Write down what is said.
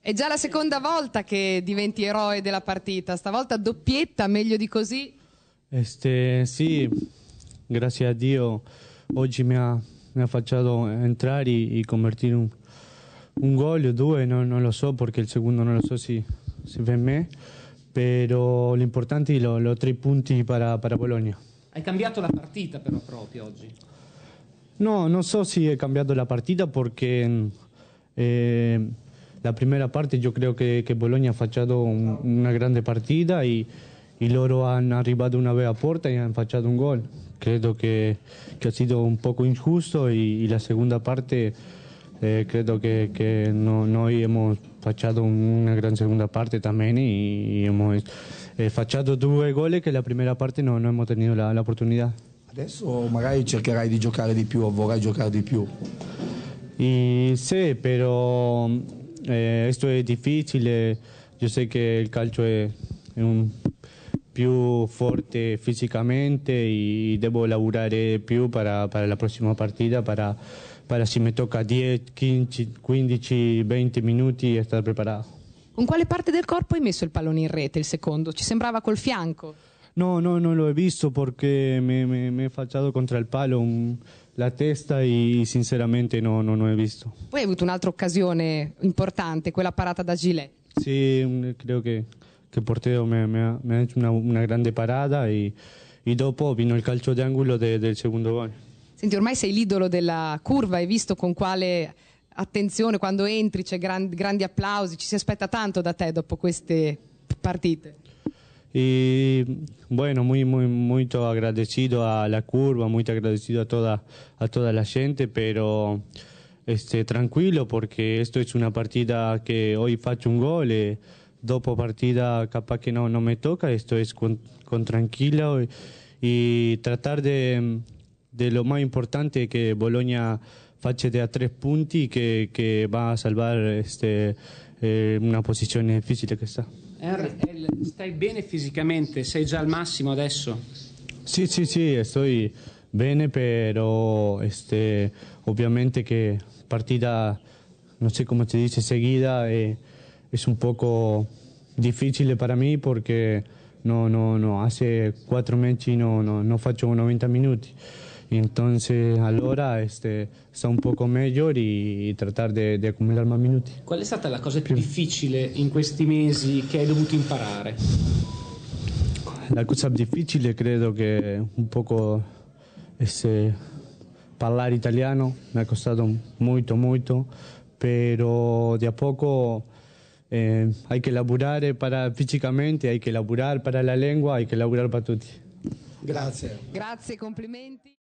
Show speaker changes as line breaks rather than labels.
È già la seconda volta che diventi eroe della partita, stavolta doppietta, meglio di così.
Este, sì, grazie a Dio oggi mi ha, mi ha fatto entrare e, convertire un, un gol o due, no, non lo so perché il secondo non lo so se, se per me, però l'importante è lo, tre punti per, per Bologna.
Hai cambiato la partita però proprio oggi?
No, non so se è cambiato la partita perché... Eh, la primera parte yo creo que, que Bologna ha facciato una grande partida y, y, loro llegado arribado una vez a puerta y han facciato un gol. Creo que, ha sido un poco injusto y, la segunda parte eh, creo que, que no, hemos facciato una gran segunda parte también y, hemos eh, dos goles que la primera parte no, no hemos tenido la, oportunidad. Adesso magari cercherai di giocare di più o vorrai giocare di più? Y, sí, pero eh, esto es difícil, eh, yo sé que el calcio es, un più forte fisicamente e devo lavorare eh, più per la prossima partita, per, se mi tocca 10, 15, 15, 20 minuti e stare preparato.
Con quale parte del corpo hai messo il pallone in rete il secondo? Ci sembrava col fianco?
No, no, no lo he visto porque me, me, me he fallado contra el palo un, la testa e sinceramente no, no, no he visto.
Poi hai avuto un'altra occasione importante, quella parata da Gilet.
Sí, creo que, que Porteo me, me, ha, me ha, hecho una, una grande parada y, y, dopo vino el calcio de ángulo de, del segundo gol.
Senti, ormai sei l'idolo della curva, hai visto con quale attenzione quando entri c'è gran, grandi applausi, ci si aspetta tanto da te dopo queste partite.
Y bueno, muy, muy, muy agradecido a la curva, muy agradecido a toda, a toda la gente, pero este, tranquilo porque esto es una partida que hoy faccio un gol. y eh, dopo partida capaz que no, no me toca, esto es con, con tranquilo y, tratar de, de, lo más importante que Boloña facete a tre punti che, que va a salvare este, eh, una posizione difficile che sta. RL, er, stai bene fisicamente? Sei già al massimo adesso? Sì, sì, sì, sto bene, però este, ovviamente che partita, non so come si dice, seguita è, eh, è un poco difficile per me perché no, no, no, hace quattro mesi non no, no faccio 90 minuti. Entonces, allora este, sta un poco meglio e trattare di accumulare più minuti. Qual è stata la cosa più difficile in questi mesi che hai dovuto imparare? La cosa difficile credo che un poco esse, parlare italiano, mi ha costato molto, molto, però di a poco eh, hay que laburar para, físicamente, hay que laburar para la lengua, hay que lavorare per tutti.
Grazie. Grazie, complimenti.